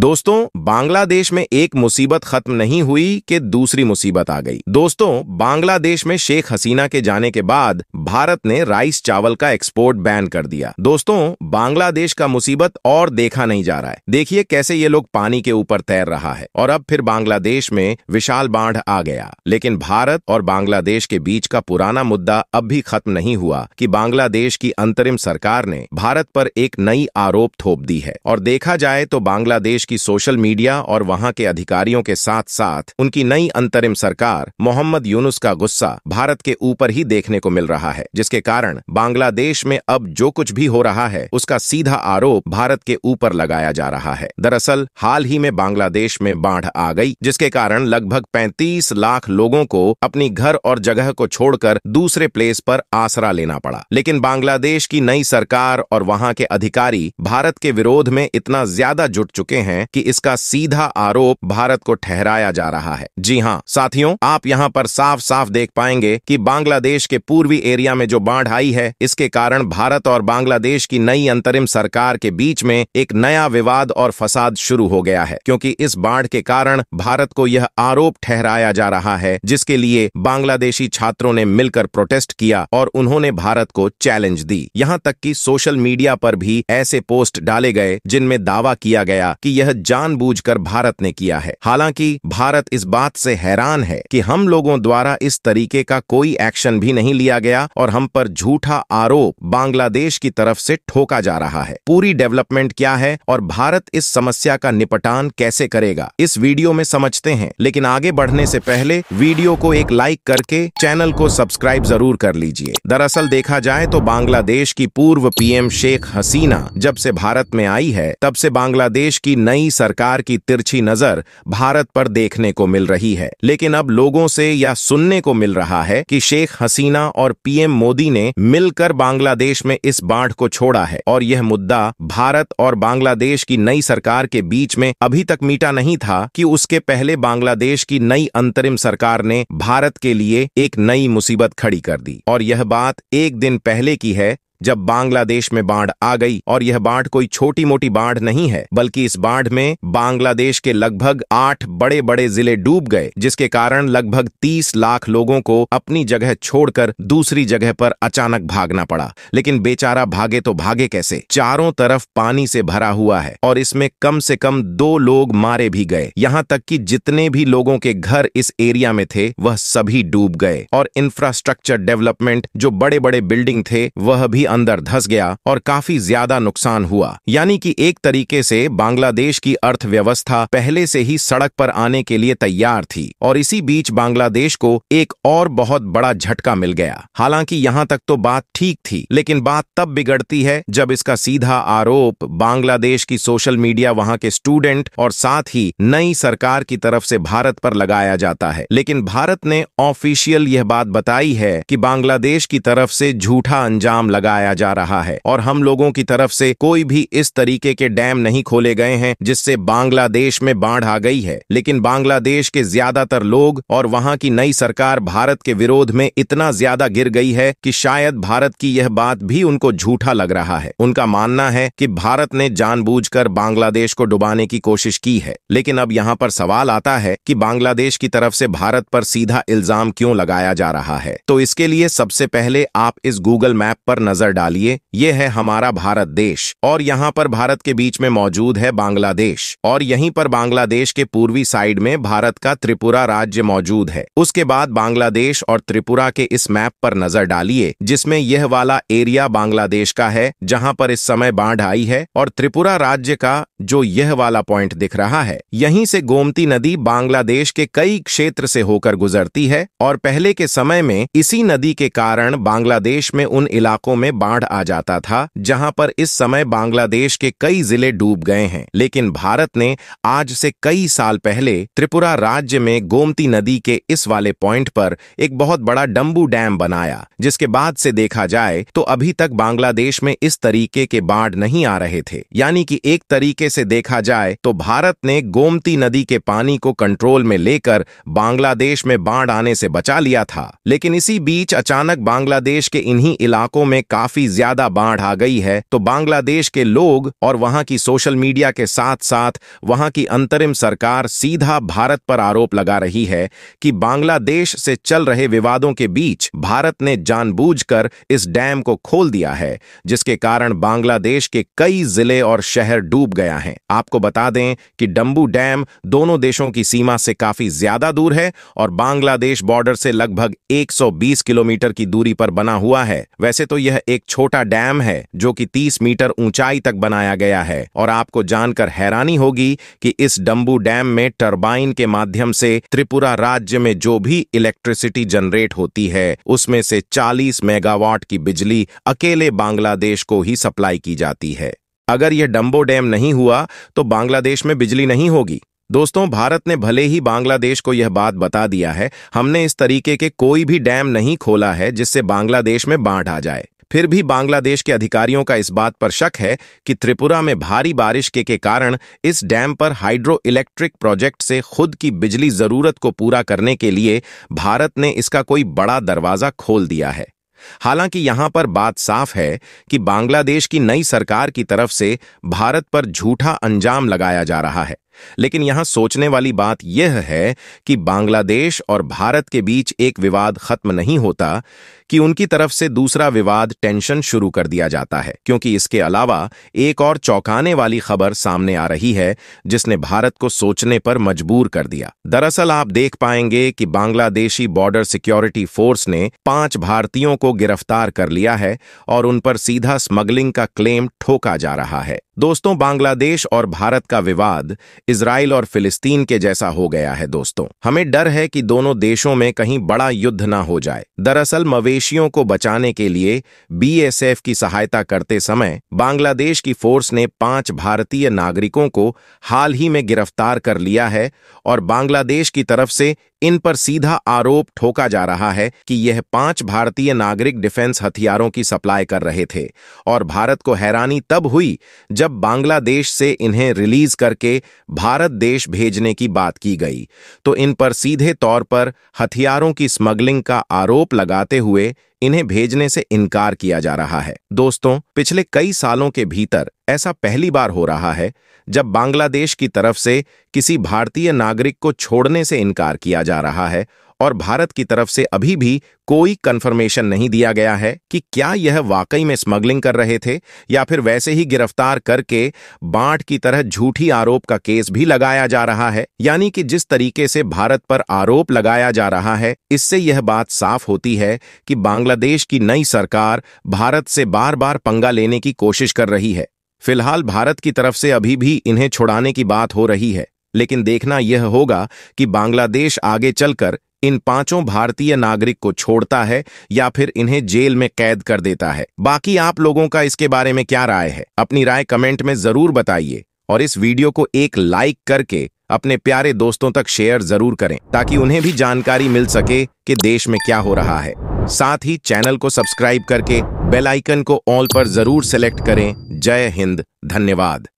दोस्तों बांग्लादेश में एक मुसीबत खत्म नहीं हुई कि दूसरी मुसीबत आ गई दोस्तों बांग्लादेश में शेख हसीना के जाने के बाद भारत ने राइस चावल का एक्सपोर्ट बैन कर दिया दोस्तों बांग्लादेश का मुसीबत और देखा नहीं जा रहा है देखिए कैसे ये लोग पानी के ऊपर तैर रहा है और अब फिर बांग्लादेश में विशाल बाढ़ आ गया लेकिन भारत और बांग्लादेश के बीच का पुराना मुद्दा अब भी खत्म नहीं हुआ की बांग्लादेश की अंतरिम सरकार ने भारत पर एक नई आरोप थोप दी है और देखा जाए तो बांग्लादेश की सोशल मीडिया और वहां के अधिकारियों के साथ साथ उनकी नई अंतरिम सरकार मोहम्मद यूनुस का गुस्सा भारत के ऊपर ही देखने को मिल रहा है जिसके कारण बांग्लादेश में अब जो कुछ भी हो रहा है उसका सीधा आरोप भारत के ऊपर लगाया जा रहा है दरअसल हाल ही में बांग्लादेश में बाढ़ आ गई जिसके कारण लगभग पैंतीस लाख लोगों को अपनी घर और जगह को छोड़कर दूसरे प्लेस पर आसरा लेना पड़ा लेकिन बांग्लादेश की नई सरकार और वहां के अधिकारी भारत के विरोध में इतना ज्यादा जुट चुके हैं हैं कि इसका सीधा आरोप भारत को ठहराया जा रहा है जी हाँ साथियों आप यहाँ पर साफ साफ देख पाएंगे कि बांग्लादेश के पूर्वी एरिया में जो बाढ़ आई है इसके कारण भारत और बांग्लादेश की नई अंतरिम सरकार के बीच में एक नया विवाद और फसाद शुरू हो गया है क्योंकि इस बाढ़ के कारण भारत को यह आरोप ठहराया जा रहा है जिसके लिए बांग्लादेशी छात्रों ने मिलकर प्रोटेस्ट किया और उन्होंने भारत को चैलेंज दी यहाँ तक कि सोशल मीडिया पर भी ऐसे पोस्ट डाले गए जिनमें दावा किया गया कि यह जानबूझकर भारत ने किया है हालांकि भारत इस बात से हैरान है कि हम लोगों द्वारा इस तरीके का कोई एक्शन भी नहीं लिया गया और हम पर झूठा आरोप बांग्लादेश की तरफ से ठोका जा रहा है पूरी डेवलपमेंट क्या है और भारत इस समस्या का निपटान कैसे करेगा इस वीडियो में समझते हैं लेकिन आगे बढ़ने से पहले वीडियो को एक लाइक करके चैनल को सब्सक्राइब जरूर कर लीजिए दरअसल देखा जाए तो बांग्लादेश की पूर्व पीएम शेख हसीना जब से भारत में आई है तब से बांग्लादेश की नई सरकार की तिरछी नजर भारत पर देखने को मिल रही है लेकिन अब लोगों से यह सुनने को मिल रहा है कि शेख हसीना और पीएम मोदी ने मिलकर बांग्लादेश में इस बाढ़ को छोड़ा है और यह मुद्दा भारत और बांग्लादेश की नई सरकार के बीच में अभी तक मीटा नहीं था कि उसके पहले बांग्लादेश की नई अंतरिम सरकार ने भारत के लिए एक नई मुसीबत खड़ी कर दी और यह बात एक दिन पहले की है जब बांग्लादेश में बाढ़ आ गई और यह बाढ़ कोई छोटी मोटी बाढ़ नहीं है बल्कि इस बाढ़ में बांग्लादेश के लगभग आठ बड़े बड़े जिले डूब गए जिसके कारण लगभग तीस लाख लोगों को अपनी जगह छोड़कर दूसरी जगह पर अचानक भागना पड़ा लेकिन बेचारा भागे तो भागे कैसे चारों तरफ पानी से भरा हुआ है और इसमें कम से कम दो लोग मारे भी गए यहाँ तक की जितने भी लोगों के घर इस एरिया में थे वह सभी डूब गए और इंफ्रास्ट्रक्चर डेवलपमेंट जो बड़े बड़े बिल्डिंग थे वह भी अंदर धस गया और काफी ज्यादा नुकसान हुआ यानी कि एक तरीके से बांग्लादेश की अर्थव्यवस्था पहले से ही सड़क पर आने के लिए तैयार थी और इसी बीच बांग्लादेश को एक और बहुत बड़ा झटका मिल गया हालांकि यहाँ तक तो बात ठीक थी लेकिन बात तब बिगड़ती है जब इसका सीधा आरोप बांग्लादेश की सोशल मीडिया वहां के स्टूडेंट और साथ ही नई सरकार की तरफ से भारत पर लगाया जाता है लेकिन भारत ने ऑफिशियल यह बात बताई है कि बांग्लादेश की तरफ से झूठा अंजाम लगाया लगाया जा रहा है और हम लोगों की तरफ से कोई भी इस तरीके के डैम नहीं खोले गए हैं जिससे बांग्लादेश में बाढ़ आ गई है लेकिन बांग्लादेश के ज्यादातर लोग और वहाँ की नई सरकार भारत के विरोध में इतना ज्यादा गिर गई है कि शायद भारत की यह बात भी उनको झूठा लग रहा है उनका मानना है कि भारत ने जानबूझकर बांग्लादेश को डुबाने की कोशिश की है लेकिन अब यहाँ पर सवाल आता है कि बांग्लादेश की तरफ से भारत पर सीधा इल्जाम क्यों लगाया जा रहा है तो इसके लिए सबसे पहले आप इस गूगल मैप पर नजर नजर डालिए ये है हमारा भारत देश और यहाँ पर भारत के बीच में मौजूद है बांग्लादेश और यहीं पर बांग्लादेश के पूर्वी साइड में भारत का त्रिपुरा राज्य मौजूद है उसके बाद बांग्लादेश और त्रिपुरा के इस मैप पर नजर डालिए जिसमें यह वाला एरिया बांग्लादेश का है जहाँ पर इस समय बाढ़ आई है और त्रिपुरा राज्य का जो यह वाला पॉइंट दिख रहा है यहीं से गोमती नदी बांग्लादेश के कई क्षेत्र से होकर गुजरती है और पहले के समय में इसी नदी के कारण बांग्लादेश में उन इलाकों में बाढ़ आ जाता था जहां पर इस समय बांग्लादेश के कई जिले डूब गए हैं लेकिन भारत ने आज से कई साल पहले त्रिपुरा राज्य में गोमती नदी के इस वाले पॉइंट पर एक बहुत बड़ा डम्बू डैम बनाया जिसके बाद से देखा जाए तो अभी तक बांग्लादेश में इस तरीके के बाढ़ नहीं आ रहे थे यानी कि एक तरीके से देखा जाए तो भारत ने गोमती नदी के पानी को कंट्रोल में लेकर बांग्लादेश में बाढ़ आने से बचा लिया था लेकिन इसी बीच अचानक बांग्लादेश के इन्हीं इलाकों में काफी काफी ज्यादा बाढ़ आ गई है तो बांग्लादेश के लोग और वहां की सोशल मीडिया के साथ साथ वहां की अंतरिम सरकार सीधा भारत पर आरोप लगा रही है कि बांग्लादेश से चल रहे विवादों के बीच भारत ने जानबूझकर इस डैम को खोल दिया है जिसके कारण बांग्लादेश के कई जिले और शहर डूब गया है आपको बता दें कि डम्बू डैम दोनों देशों की सीमा से काफी ज्यादा दूर है और बांग्लादेश बॉर्डर से लगभग 120 किलोमीटर की दूरी पर बना हुआ है वैसे तो यह एक एक छोटा डैम है जो कि 30 मीटर ऊंचाई तक बनाया गया है और आपको जानकर हैरानी होगी कि इस डम्बू डैम में टर्बाइन के माध्यम से त्रिपुरा राज्य में जो भी इलेक्ट्रिसिटी जनरेट होती है उसमें से 40 मेगावाट की बिजली अकेले बांग्लादेश को ही सप्लाई की जाती है अगर यह डम्बो डैम नहीं हुआ तो बांग्लादेश में बिजली नहीं होगी दोस्तों भारत ने भले ही बांग्लादेश को यह बात बता दिया है हमने इस तरीके के कोई भी डैम नहीं खोला है जिससे बांग्लादेश में बाढ़ आ जाए फिर भी बांग्लादेश के अधिकारियों का इस बात पर शक है कि त्रिपुरा में भारी बारिश के, के कारण इस डैम पर हाइड्रो इलेक्ट्रिक प्रोजेक्ट से खुद की बिजली जरूरत को पूरा करने के लिए भारत ने इसका कोई बड़ा दरवाजा खोल दिया है हालांकि यहां पर बात साफ है कि बांग्लादेश की नई सरकार की तरफ से भारत पर झूठा अंजाम लगाया जा रहा है लेकिन यहां सोचने वाली बात यह है कि बांग्लादेश और भारत के बीच एक विवाद खत्म नहीं होता कि उनकी तरफ से दूसरा विवाद टेंशन शुरू कर दिया जाता है क्योंकि इसके अलावा एक और चौंकाने वाली खबर सामने आ रही है जिसने भारत को सोचने पर मजबूर कर दिया दरअसल आप देख पाएंगे कि बांग्लादेशी बॉर्डर सिक्योरिटी फोर्स ने पांच भारतीयों को गिरफ्तार कर लिया है और उन पर सीधा स्मगलिंग का क्लेम ठोका जा रहा है दोस्तों बांग्लादेश और भारत का विवाद इसराइल और फिलिस्तीन के जैसा हो गया है दोस्तों हमें डर है कि दोनों देशों में कहीं बड़ा युद्ध ना हो जाए दरअसल मवेशियों को बचाने के लिए बीएसएफ की सहायता करते समय बांग्लादेश की फोर्स ने पांच भारतीय नागरिकों को हाल ही में गिरफ्तार कर लिया है और बांग्लादेश की तरफ से इन पर सीधा आरोप ठोका जा रहा है कि यह पांच भारतीय नागरिक डिफेंस हथियारों की सप्लाई कर रहे थे और भारत को हैरानी तब हुई जब बांग्लादेश से इन्हें रिलीज करके भारत देश भेजने की बात की गई तो इन पर सीधे तौर पर हथियारों की स्मगलिंग का आरोप लगाते हुए इन्हें भेजने से इनकार किया जा रहा है दोस्तों पिछले कई सालों के भीतर ऐसा पहली बार हो रहा है जब बांग्लादेश की तरफ से किसी भारतीय नागरिक को छोड़ने से इनकार किया जा रहा है और भारत की तरफ से अभी भी कोई कंफर्मेशन नहीं दिया गया है कि क्या यह वाकई में स्मगलिंग कर रहे थे या फिर वैसे ही गिरफ्तार करके बांट की तरह झूठी आरोप का केस भी लगाया जा रहा है यानी कि जिस तरीके से भारत पर आरोप लगाया जा रहा है इससे यह बात साफ होती है कि बांग्लादेश की नई सरकार भारत से बार बार पंगा लेने की कोशिश कर रही है फिलहाल भारत की तरफ से अभी भी इन्हें छुड़ाने की बात हो रही है लेकिन देखना यह होगा कि बांग्लादेश आगे चलकर इन पांचों भारतीय नागरिक को छोड़ता है या फिर इन्हें जेल में कैद कर देता है बाकी आप लोगों का इसके बारे में क्या राय है अपनी राय कमेंट में जरूर बताइए और इस वीडियो को एक लाइक करके अपने प्यारे दोस्तों तक शेयर जरूर करें ताकि उन्हें भी जानकारी मिल सके कि देश में क्या हो रहा है साथ ही चैनल को सब्सक्राइब करके बेल आइकन को ऑल पर जरूर सेलेक्ट करें जय हिंद धन्यवाद